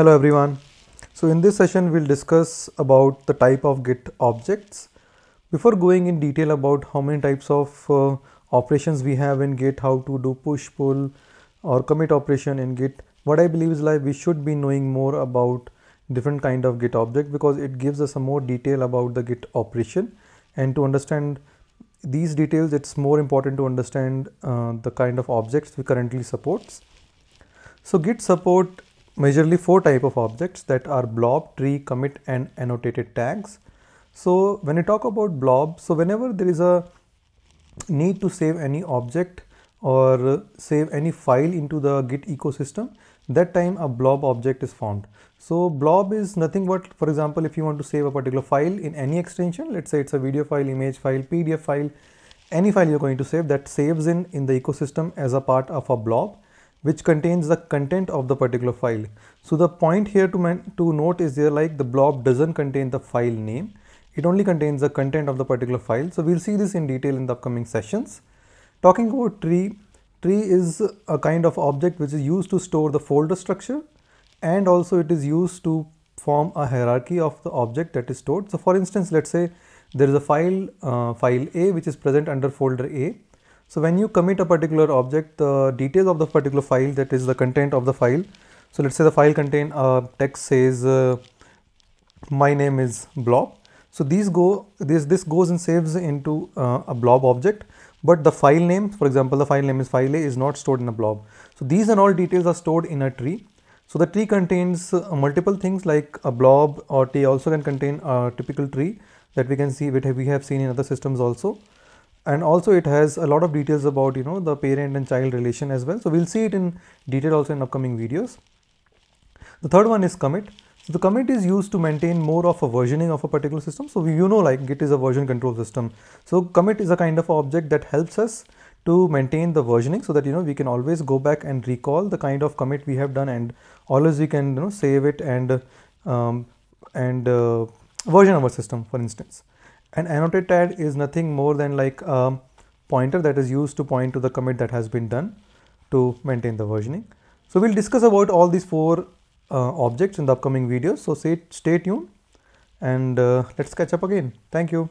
Hello everyone. So in this session we'll discuss about the type of git objects. Before going in detail about how many types of uh, operations we have in git, how to do push pull or commit operation in git, what I believe is like we should be knowing more about different kind of git object because it gives us a more detail about the git operation and to understand these details it's more important to understand uh, the kind of objects we currently supports. So git support majorly four type of objects that are blob, tree, commit and annotated tags. So when we talk about blob, so whenever there is a need to save any object or save any file into the git ecosystem that time a blob object is formed so blob is nothing but for example if you want to save a particular file in any extension let's say it's a video file image file pdf file any file you're going to save that saves in in the ecosystem as a part of a blob which contains the content of the particular file. So the point here to, to note is there like the blob doesn't contain the file name. It only contains the content of the particular file. So we'll see this in detail in the upcoming sessions. Talking about tree, tree is a kind of object which is used to store the folder structure and also it is used to form a hierarchy of the object that is stored. So for instance, let's say there is a file, uh, file A which is present under folder A so when you commit a particular object, the details of the particular file, that is the content of the file. So let's say the file contain uh, text says, uh, my name is blob. So these go, this, this goes and saves into uh, a blob object, but the file name, for example, the file name is file A is not stored in a blob. So these and all details are stored in a tree. So the tree contains uh, multiple things like a blob or T also can contain a typical tree that we can see, which we have seen in other systems also and also it has a lot of details about you know the parent and child relation as well so we'll see it in detail also in upcoming videos the third one is commit so the commit is used to maintain more of a versioning of a particular system so you know like git is a version control system so commit is a kind of object that helps us to maintain the versioning so that you know we can always go back and recall the kind of commit we have done and always we can you know save it and um, and uh, version our system for instance an annotate tag is nothing more than like a pointer that is used to point to the commit that has been done to maintain the versioning. So we'll discuss about all these four uh, objects in the upcoming videos. So stay, stay tuned and uh, let's catch up again. Thank you.